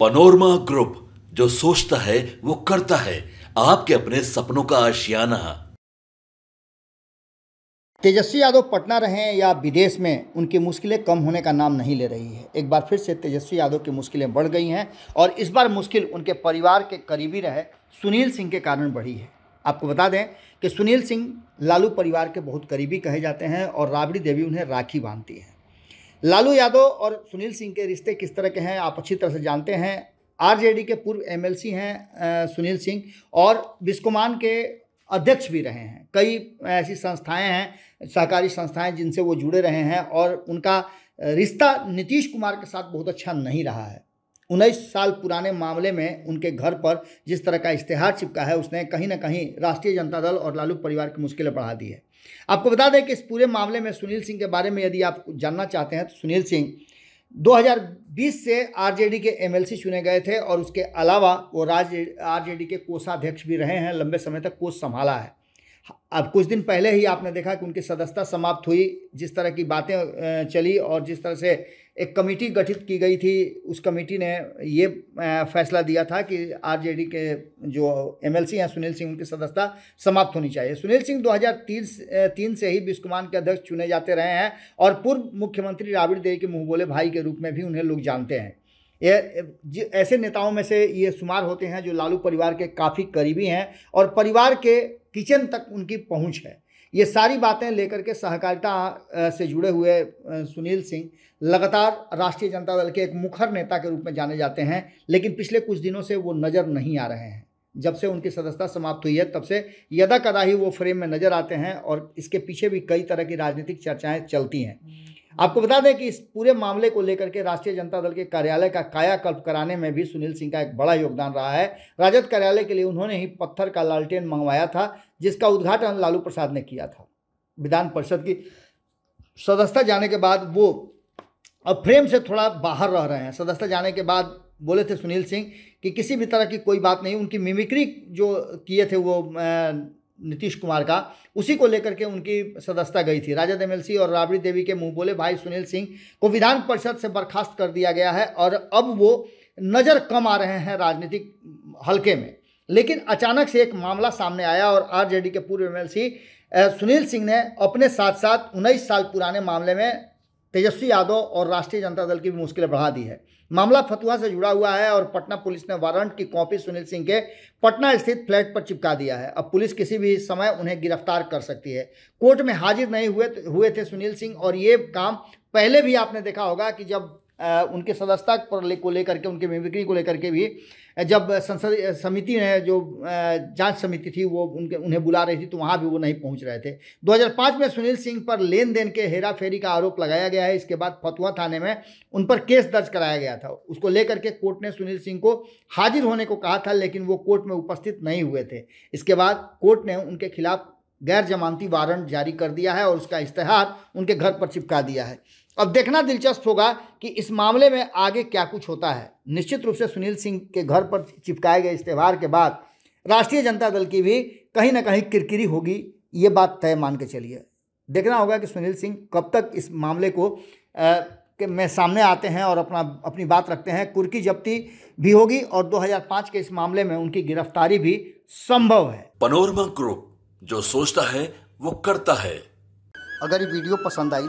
panorama group जो सोचता है वो करता है आपके अपने सपनों का आशियाना तेजस्वी यादव पटना रहे या विदेश में उनकी मुश्किलें कम होने का नाम नहीं ले रही है एक बार फिर से तेजस्वी यादव की मुश्किलें बढ़ गई हैं और इस बार मुश्किल उनके परिवार के करीबी रहे सुनील सिंह के कारण बढ़ी है आपको बता दें कि सुनील सिंह लालू परिवार के बहुत करीबी कहे जाते हैं और राबड़ी देवी उन्हें राखी बांधती है लालू यादव और सुनील सिंह के रिश्ते किस तरह के हैं आप अच्छी तरह से जानते हैं आरजेडी के पूर्व एमएलसी हैं आ, सुनील सिंह और बिस्कुमान के अध्यक्ष भी रहे हैं कई ऐसी संस्थाएं हैं सहकारी संस्थाएं जिनसे वो जुड़े रहे हैं और उनका रिश्ता नीतीश कुमार के साथ बहुत अच्छा नहीं रहा है उन्नीस साल पुराने मामले में उनके घर पर जिस तरह का इश्तेहार चिपका है उसने कहीं ना कहीं राष्ट्रीय जनता दल और लालू परिवार की मुश्किलें बढ़ा दी है आपको बता दें कि इस पूरे मामले में सुनील सिंह के बारे में यदि आप जानना चाहते हैं तो सुनील सिंह 2020 से आरजेडी के एमएलसी चुने गए थे और उसके अलावा वो राज आरजेडी के कोषाध्यक्ष भी रहे हैं लंबे समय तक कोष संभाला है अब कुछ दिन पहले ही आपने देखा कि उनकी सदस्यता समाप्त हुई जिस तरह की बातें चली और जिस तरह से एक कमेटी गठित की गई थी उस कमेटी ने ये फैसला दिया था कि आरजेडी के जो एमएलसी हैं सुनील सिंह उनकी सदस्यता समाप्त होनी चाहिए सुनील सिंह 2003 तीन से ही बिस्कुमान के अध्यक्ष चुने जाते रहे हैं और पूर्व मुख्यमंत्री राबड़ी देवी के मुँह बोले भाई के रूप में भी उन्हें लोग जानते हैं ये ऐसे नेताओं में से ये शुमार होते हैं जो लालू परिवार के काफ़ी करीबी हैं और परिवार के किचन तक उनकी पहुँच है ये सारी बातें लेकर के सहकारिता से जुड़े हुए सुनील सिंह लगातार राष्ट्रीय जनता दल के एक मुखर नेता के रूप में जाने जाते हैं लेकिन पिछले कुछ दिनों से वो नज़र नहीं आ रहे हैं जब से उनकी सदस्यता समाप्त हुई है तब से यदा कदा ही वो फ्रेम में नज़र आते हैं और इसके पीछे भी कई तरह की राजनीतिक चर्चाएं चलती हैं आपको बता दें कि इस पूरे मामले को लेकर के राष्ट्रीय जनता दल के कार्यालय का कायाकल्प कराने में भी सुनील सिंह का एक बड़ा योगदान रहा है राजद कार्यालय के लिए उन्होंने ही पत्थर का लालटेन मंगवाया था जिसका उद्घाटन लालू प्रसाद ने किया था विधान परिषद की सदस्यता जाने के बाद वो अब फ्रेम से थोड़ा बाहर रह रहे हैं सदस्यता जाने के बाद बोले थे सुनील सिंह कि किसी भी तरह की कोई बात नहीं उनकी मिमिक्री जो किए थे वो नीतीश कुमार का उसी को लेकर के उनकी सदस्यता गई थी राजद एम और राबड़ी देवी के मुंह बोले भाई सुनील सिंह को विधान परिषद से बर्खास्त कर दिया गया है और अब वो नज़र कम आ रहे हैं राजनीतिक हल्के में लेकिन अचानक से एक मामला सामने आया और आरजेडी के पूर्व एमएलसी सुनील सिंह ने अपने साथ साथ उन्नीस साल पुराने मामले में तेजस्वी यादव और राष्ट्रीय जनता दल की भी मुश्किलें बढ़ा दी है मामला फतुहा से जुड़ा हुआ है और पटना पुलिस ने वारंट की कॉपी सुनील सिंह के पटना स्थित फ्लैट पर चिपका दिया है अब पुलिस किसी भी समय उन्हें गिरफ्तार कर सकती है कोर्ट में हाजिर नहीं हुए हुए थे सुनील सिंह और ये काम पहले भी आपने देखा होगा कि जब उनके सदस्यता पर ले को लेकर के उनके मेमिक्री को लेकर के भी जब संसद समिति ने जो जांच समिति थी वो उनके उन्हें बुला रही थी तो वहाँ भी वो नहीं पहुँच रहे थे 2005 में सुनील सिंह पर लेन देन के हेरा फेरी का आरोप लगाया गया है इसके बाद फतुआ थाने में उन पर केस दर्ज कराया गया था उसको लेकर के कोर्ट ने सुनील सिंह को हाजिर होने को कहा था लेकिन वो कोर्ट में उपस्थित नहीं हुए थे इसके बाद कोर्ट ने उनके खिलाफ गैर जमानती वारंट जारी कर दिया है और उसका इश्तहार उनके घर पर चिपका दिया है अब देखना दिलचस्प होगा कि इस मामले में आगे क्या कुछ होता है निश्चित रूप से सुनील सिंह के घर पर चिपकाए गए त्यौहार के बाद राष्ट्रीय जनता दल की भी कहीं ना कहीं किरकिरी होगी ये बात तय मान के चलिए देखना होगा कि सुनील सिंह कब तक इस मामले को आ, के में सामने आते हैं और अपना अपनी बात रखते हैं कुर्की जब्ती भी होगी और 2005 के इस मामले में उनकी गिरफ्तारी भी संभव है पनोरमा ग्रुप जो सोचता है वो करता है अगर ये वीडियो पसंद आई